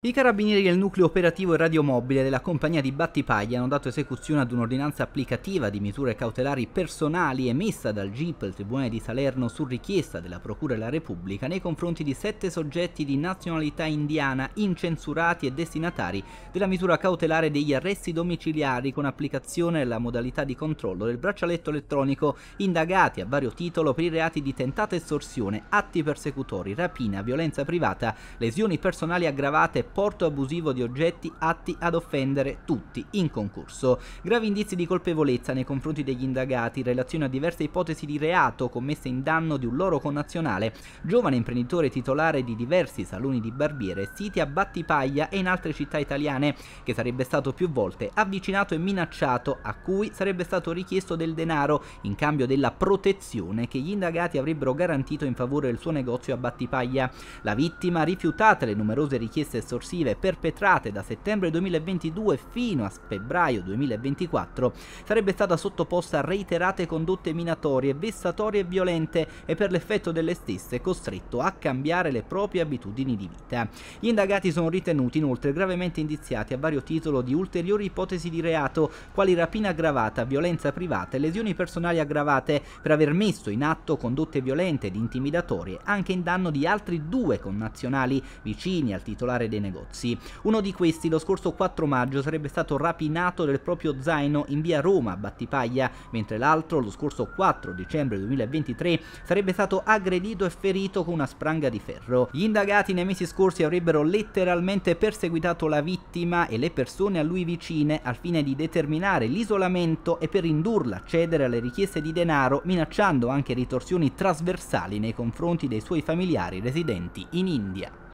I carabinieri del nucleo operativo e radiomobile della compagnia di Battipaglia hanno dato esecuzione ad un'ordinanza applicativa di misure cautelari personali emessa dal GIP, il Tribunale di Salerno, su richiesta della Procura della Repubblica nei confronti di sette soggetti di nazionalità indiana incensurati e destinatari della misura cautelare degli arresti domiciliari con applicazione della modalità di controllo del braccialetto elettronico indagati a vario titolo per i reati di tentata estorsione, atti persecutori, rapina, violenza privata, lesioni personali aggravate porto abusivo di oggetti atti ad offendere tutti in concorso. Gravi indizi di colpevolezza nei confronti degli indagati in relazione a diverse ipotesi di reato commesse in danno di un loro connazionale, giovane imprenditore titolare di diversi saloni di barbiere, siti a Battipaglia e in altre città italiane, che sarebbe stato più volte avvicinato e minacciato, a cui sarebbe stato richiesto del denaro in cambio della protezione che gli indagati avrebbero garantito in favore del suo negozio a Battipaglia. La vittima, rifiutate le numerose richieste e sollecitazioni, estorsive perpetrate da settembre 2022 fino a febbraio 2024 sarebbe stata sottoposta a reiterate condotte minatorie, vessatorie e violente e per l'effetto delle stesse costretto a cambiare le proprie abitudini di vita. Gli indagati sono ritenuti inoltre gravemente indiziati a vario titolo di ulteriori ipotesi di reato quali rapina aggravata, violenza privata e lesioni personali aggravate per aver messo in atto condotte violente ed intimidatorie anche in danno di altri due connazionali vicini al titolare dei negozi negozi. Uno di questi lo scorso 4 maggio sarebbe stato rapinato del proprio zaino in via Roma a Battipaglia, mentre l'altro lo scorso 4 dicembre 2023 sarebbe stato aggredito e ferito con una spranga di ferro. Gli indagati nei mesi scorsi avrebbero letteralmente perseguitato la vittima e le persone a lui vicine al fine di determinare l'isolamento e per indurla a cedere alle richieste di denaro, minacciando anche ritorsioni trasversali nei confronti dei suoi familiari residenti in India.